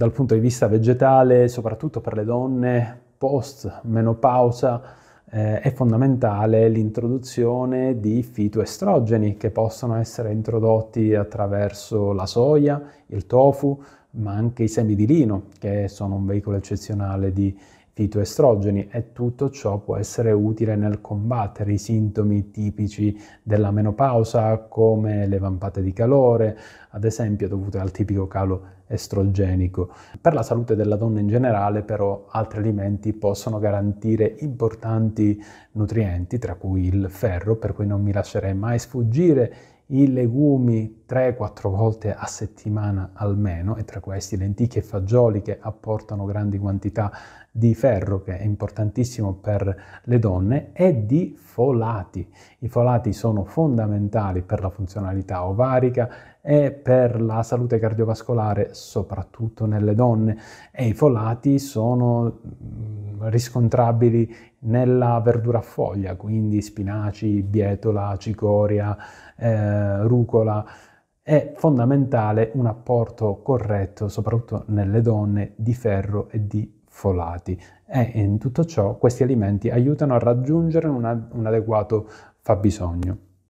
dal punto di vista vegetale, soprattutto per le donne post menopausa, eh, è fondamentale l'introduzione di fitoestrogeni che possono essere introdotti attraverso la soia, il tofu, ma anche i semi di lino, che sono un veicolo eccezionale di fitoestrogeni e tutto ciò può essere utile nel combattere i sintomi tipici della menopausa come le vampate di calore, ad esempio dovute al tipico calo estrogenico. Per la salute della donna in generale però altri alimenti possono garantire importanti nutrienti tra cui il ferro per cui non mi lascerei mai sfuggire i legumi 3-4 volte a settimana almeno, e tra questi lenticchie e fagioli che apportano grandi quantità di ferro, che è importantissimo per le donne, e di folati. I folati sono fondamentali per la funzionalità ovarica e per la salute cardiovascolare, soprattutto nelle donne, e i folati sono riscontrabili nella verdura a foglia, quindi spinaci, bietola, cicoria, eh, rucola. È fondamentale un apporto corretto, soprattutto nelle donne, di ferro e di folati e in tutto ciò questi alimenti aiutano a raggiungere un, ad- un adeguato fabbisogno.